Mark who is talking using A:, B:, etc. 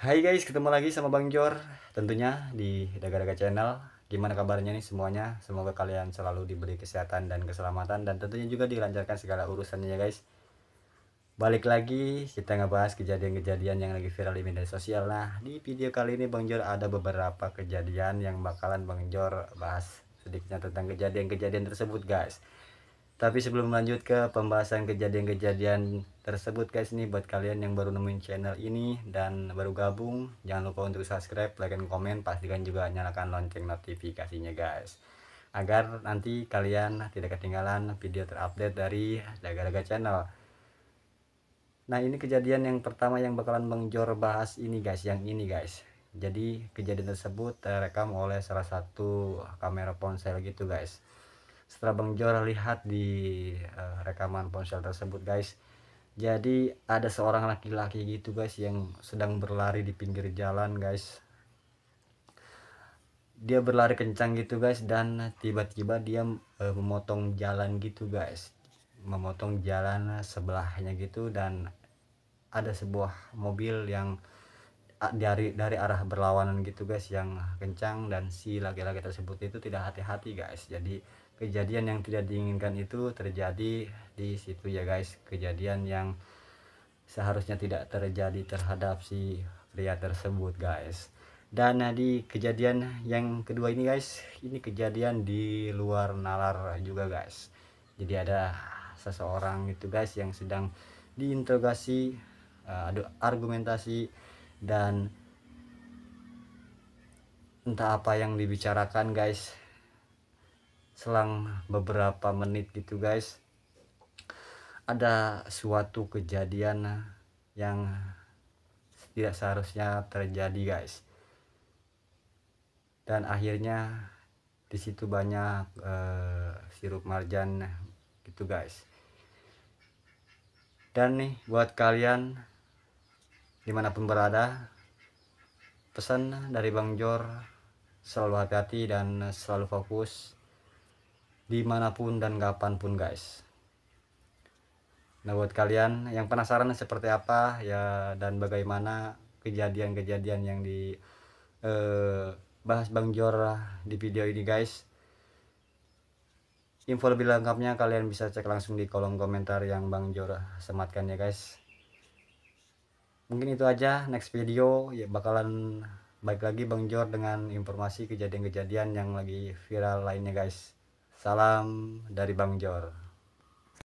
A: Hai guys, ketemu lagi sama Bang Jor Tentunya di Daga-Daga Channel Gimana kabarnya nih semuanya Semoga kalian selalu diberi kesehatan dan keselamatan Dan tentunya juga dilancarkan segala urusannya ya guys Balik lagi kita ngebahas kejadian-kejadian yang lagi viral di media sosial Nah di video kali ini Bang Jor ada beberapa kejadian yang bakalan Bang Jor bahas Sedikitnya tentang kejadian-kejadian tersebut guys tapi sebelum lanjut ke pembahasan kejadian-kejadian tersebut guys nih buat kalian yang baru nemuin channel ini dan baru gabung jangan lupa untuk subscribe, like dan komen pastikan juga nyalakan lonceng notifikasinya guys agar nanti kalian tidak ketinggalan video terupdate dari Dagaraga channel. Nah ini kejadian yang pertama yang bakalan Bang Jor bahas ini guys yang ini guys. Jadi kejadian tersebut terekam oleh salah satu kamera ponsel gitu guys setelah Bang Jor lihat di uh, rekaman ponsel tersebut guys jadi ada seorang laki-laki gitu guys yang sedang berlari di pinggir jalan guys dia berlari kencang gitu guys dan tiba-tiba dia uh, memotong jalan gitu guys memotong jalan sebelahnya gitu dan ada sebuah mobil yang dari dari arah berlawanan gitu guys yang kencang dan si laki-laki tersebut itu tidak hati-hati guys jadi kejadian yang tidak diinginkan itu terjadi di situ ya guys kejadian yang seharusnya tidak terjadi terhadap si pria tersebut guys dan nah, di kejadian yang kedua ini guys ini kejadian di luar nalar juga guys jadi ada seseorang itu guys yang sedang diinterogasi uh, argumentasi dan entah apa yang dibicarakan guys selang beberapa menit gitu guys ada suatu kejadian yang tidak seharusnya terjadi guys dan akhirnya disitu banyak uh, sirup marjan gitu guys dan nih buat kalian dimanapun berada pesan dari Bang Jor selalu hati-hati dan selalu fokus dimanapun dan kapanpun guys nah buat kalian yang penasaran seperti apa ya dan bagaimana kejadian-kejadian yang di eh, bahas Bang Jor di video ini guys info lebih lengkapnya kalian bisa cek langsung di kolom komentar yang Bang Jor sematkan ya guys mungkin itu aja next video ya bakalan baik lagi Bang Jor dengan informasi kejadian-kejadian yang lagi viral lainnya guys salam dari Bang Jor